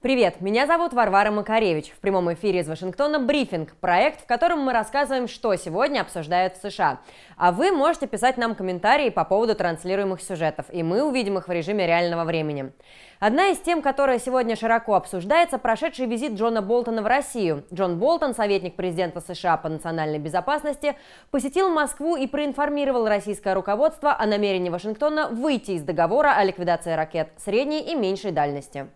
Привет, меня зовут Варвара Макаревич. В прямом эфире из Вашингтона брифинг, проект, в котором мы рассказываем, что сегодня обсуждают в США. А вы можете писать нам комментарии по поводу транслируемых сюжетов, и мы увидим их в режиме реального времени. Одна из тем, которая сегодня широко обсуждается, прошедший визит Джона Болтона в Россию. Джон Болтон, советник президента США по национальной безопасности, посетил Москву и проинформировал российское руководство о намерении Вашингтона выйти из договора о ликвидации ракет средней и меньшей дальности.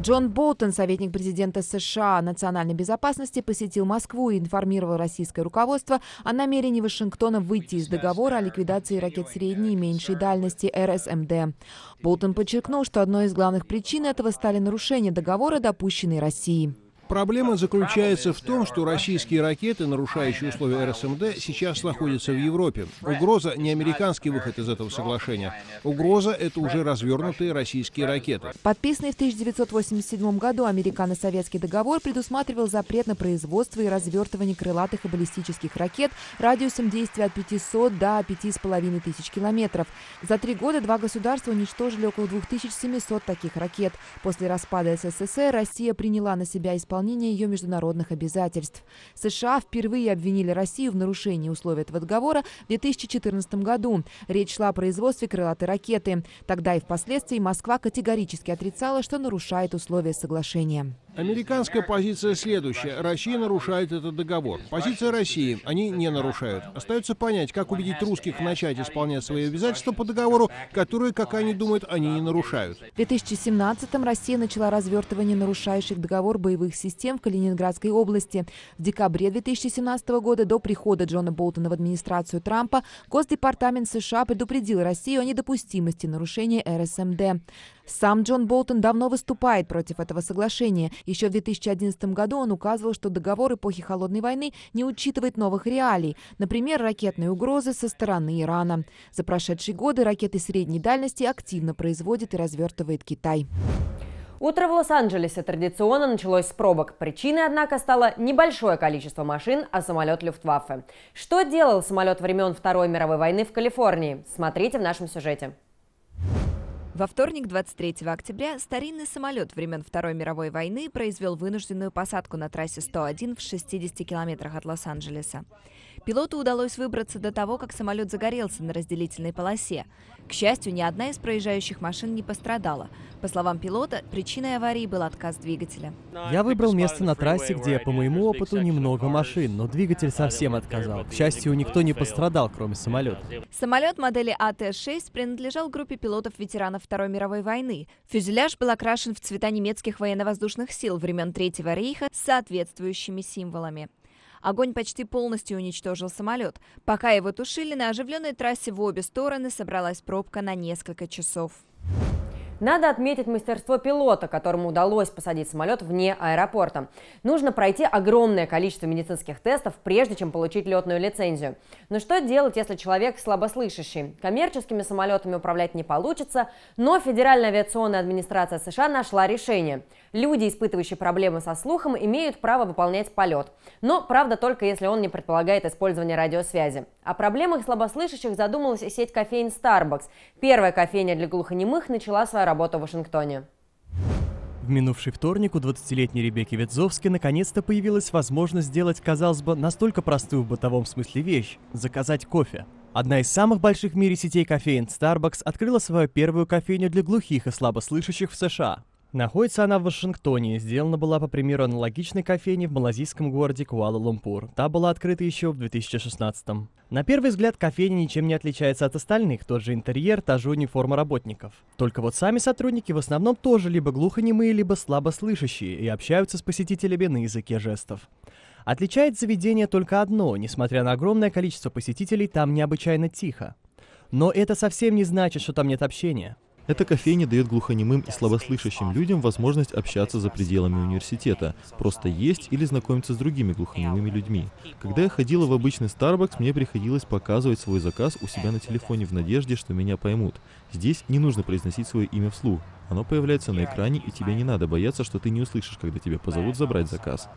Джон Болтон, советник президента США национальной безопасности, посетил Москву и информировал российское руководство о намерении Вашингтона выйти из договора о ликвидации ракет средней и меньшей дальности РСМД. Болтон подчеркнул, что одной из главных причин этого стали нарушения договора, допущенные Россией. Проблема заключается в том, что российские ракеты, нарушающие условия РСМД, сейчас находятся в Европе. Угроза не американский выход из этого соглашения. Угроза — это уже развернутые российские ракеты. Подписанный в 1987 году американо-советский договор предусматривал запрет на производство и развертывание крылатых и баллистических ракет радиусом действия от 500 до 5500 километров. За три года два государства уничтожили около 2700 таких ракет. После распада СССР Россия приняла на себя исполнение выполнения ее международных обязательств. США впервые обвинили Россию в нарушении условий этого договора в 2014 году. Речь шла о производстве крылатой ракеты. Тогда и впоследствии Москва категорически отрицала, что нарушает условия соглашения. Американская позиция следующая. Россия нарушает этот договор. Позиция России. Они не нарушают. Остается понять, как убедить русских начать исполнять свои обязательства по договору, которые, как они думают, они не нарушают. В 2017-м Россия начала развертывание нарушающих договор боевых систем в Калининградской области. В декабре 2017 года до прихода Джона Болтона в администрацию Трампа Госдепартамент США предупредил Россию о недопустимости нарушения РСМД. Сам Джон Болтон давно выступает против этого соглашения. Еще в 2011 году он указывал, что договор эпохи Холодной войны не учитывает новых реалий, например, ракетные угрозы со стороны Ирана. За прошедшие годы ракеты средней дальности активно производит и развертывает Китай. Утро в Лос-Анджелесе традиционно началось с пробок. Причиной, однако, стало небольшое количество машин, а самолет Люфтваффе. Что делал самолет времен Второй мировой войны в Калифорнии? Смотрите в нашем сюжете. Во вторник, 23 октября, старинный самолет времен Второй мировой войны произвел вынужденную посадку на трассе 101 в 60 километрах от Лос-Анджелеса. Пилоту удалось выбраться до того, как самолет загорелся на разделительной полосе. К счастью, ни одна из проезжающих машин не пострадала. По словам пилота, причиной аварии был отказ двигателя. Я выбрал место на трассе, где, по моему опыту, немного машин, но двигатель совсем отказал. К счастью, никто не пострадал, кроме самолета. Самолет модели АТ-6 принадлежал группе пилотов-ветеранов Второй мировой войны. Фюзеляж был окрашен в цвета немецких военно-воздушных сил времен Третьего рейха с соответствующими символами. Огонь почти полностью уничтожил самолет. Пока его тушили, на оживленной трассе в обе стороны собралась пробка на несколько часов. Надо отметить мастерство пилота, которому удалось посадить самолет вне аэропорта. Нужно пройти огромное количество медицинских тестов, прежде чем получить летную лицензию. Но что делать, если человек слабослышащий? Коммерческими самолетами управлять не получится, но Федеральная авиационная администрация США нашла решение. Люди, испытывающие проблемы со слухом, имеют право выполнять полет. Но, правда, только если он не предполагает использование радиосвязи. О проблемах слабослышащих задумалась и сеть кофеин Starbucks. Первая кофейня для глухонемых начала свою работу в Вашингтоне. В минувший вторник у 20-летней Ребекки Ветзовски наконец-то появилась возможность сделать, казалось бы, настолько простую в бытовом смысле вещь – заказать кофе. Одна из самых больших в мире сетей кофеин Starbucks открыла свою первую кофейню для глухих и слабослышащих в США. Находится она в Вашингтоне. Сделана была по примеру аналогичной кофейни в малазийском городе Куала-Лумпур. Та была открыта еще в 2016 -м. На первый взгляд кофейня ничем не отличается от остальных, тот же интерьер, та же униформа работников. Только вот сами сотрудники в основном тоже либо глухонемые, либо слабослышащие и общаются с посетителями на языке жестов. Отличает заведение только одно, несмотря на огромное количество посетителей, там необычайно тихо. Но это совсем не значит, что там нет общения. Эта кофейня дает глухонемым и слабослышащим людям возможность общаться за пределами университета, просто есть или знакомиться с другими глухонемыми людьми. Когда я ходила в обычный Starbucks, мне приходилось показывать свой заказ у себя на телефоне в надежде, что меня поймут. Здесь не нужно произносить свое имя вслух. Оно появляется на экране, и тебе не надо бояться, что ты не услышишь, когда тебя позовут забрать заказ.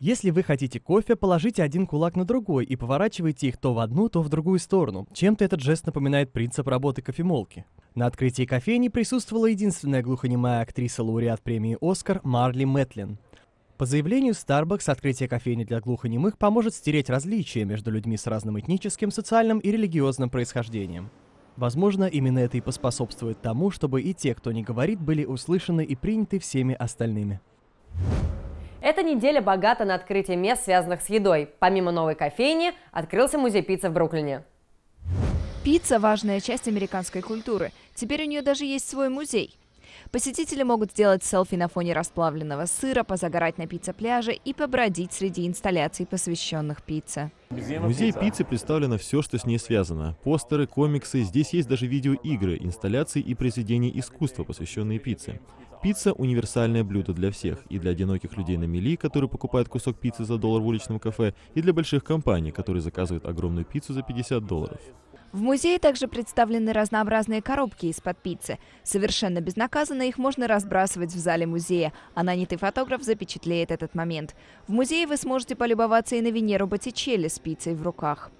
Если вы хотите кофе, положите один кулак на другой и поворачивайте их то в одну, то в другую сторону. Чем-то этот жест напоминает принцип работы кофемолки. На открытии кофейни присутствовала единственная глухонемая актриса-лауреат премии «Оскар» Марли Мэтлин. По заявлению Starbucks, открытие кофейни для глухонемых поможет стереть различия между людьми с разным этническим, социальным и религиозным происхождением. Возможно, именно это и поспособствует тому, чтобы и те, кто не говорит, были услышаны и приняты всеми остальными. Эта неделя богата на открытие мест, связанных с едой. Помимо новой кофейни, открылся музей пиццы в Бруклине. Пицца – важная часть американской культуры. Теперь у нее даже есть свой музей. Посетители могут сделать селфи на фоне расплавленного сыра, позагорать на пицца-пляже и побродить среди инсталляций, посвященных пицце. В музее пиццы представлено все, что с ней связано. Постеры, комиксы, здесь есть даже видеоигры, инсталляции и произведения искусства, посвященные пицце. Пицца – универсальное блюдо для всех, и для одиноких людей на мели, которые покупают кусок пиццы за доллар в уличном кафе, и для больших компаний, которые заказывают огромную пиццу за 50 долларов. В музее также представлены разнообразные коробки из-под пиццы. Совершенно безнаказанно их можно разбрасывать в зале музея, а нанятый фотограф запечатлеет этот момент. В музее вы сможете полюбоваться и на Венеру Боттичелли с пиццей в руках.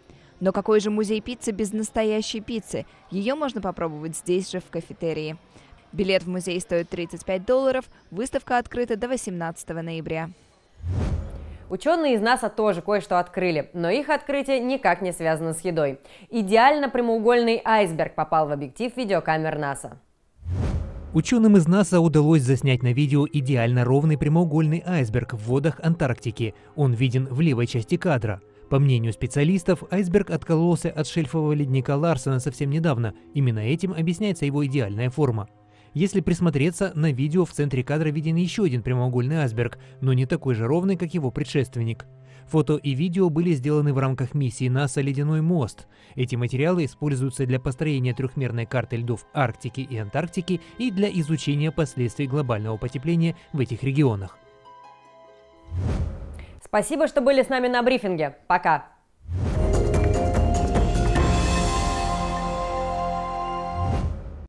Но какой же музей пиццы без настоящей пиццы? Ее можно попробовать здесь же, в кафетерии. Билет в музей стоит 35 долларов, выставка открыта до 18 ноября. Ученые из НАСА тоже кое-что открыли, но их открытие никак не связано с едой. Идеально прямоугольный айсберг попал в объектив видеокамер НАСА. Ученым из НАСА удалось заснять на видео идеально ровный прямоугольный айсберг в водах Антарктики. Он виден в левой части кадра. По мнению специалистов, айсберг откололся от шельфового ледника Ларсона совсем недавно. Именно этим объясняется его идеальная форма. Если присмотреться, на видео в центре кадра виден еще один прямоугольный айсберг, но не такой же ровный, как его предшественник. Фото и видео были сделаны в рамках миссии НАСА «Ледяной мост». Эти материалы используются для построения трехмерной карты льдов Арктики и Антарктики и для изучения последствий глобального потепления в этих регионах. Спасибо, что были с нами на брифинге. Пока!